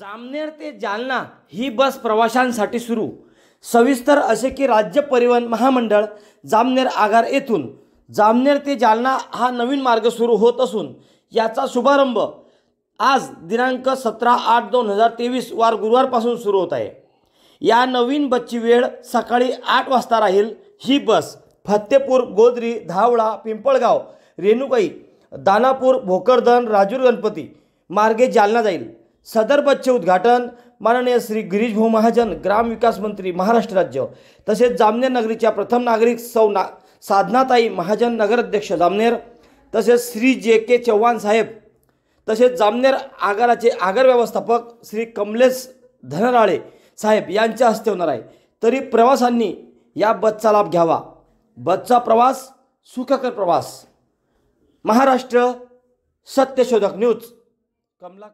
जामनेर ते जालना ही बस प्रवाशांसाठी सुरू सविस्तर असे की राज्य परिवहन महामंडळ जामनेर आगार येथून जामनेर ते जालना हा नवीन मार्ग सुरू होत असून याचा शुभारंभ आज दिनांक सतरा आठ दोन हजार तेवीस वार गुरुवारपासून सुरू होत आहे या नवीन बसची वेळ सकाळी आठ वाजता राहील ही बस फत्तेपूर गोदरी धावळा पिंपळगाव रेणुकाई दानापूर भोकरदन राजूर गणपती मार्गे जालना जाईल सदर बसचे उद्घाटन माननीय श्री गिरीश भाऊ महाजन ग्राम विकास मंत्री महाराष्ट्र राज्य तसेच जामनेर नगरीच्या प्रथम नागरिक सौ ना साधनाताई महाजन नगराध्यक्ष जामनेर तसेच श्री जे के चव्हाण साहेब तसेच जामनेर आगाराचे आगर व्यवस्थापक श्री कमलेश धनराळे साहेब यांच्या हस्ते होणार आहे तरी प्रवाशांनी या बसचा लाभ घ्यावा बसचा प्रवास सुखकर प्रवास महाराष्ट्र सत्यशोधक न्यूज कमला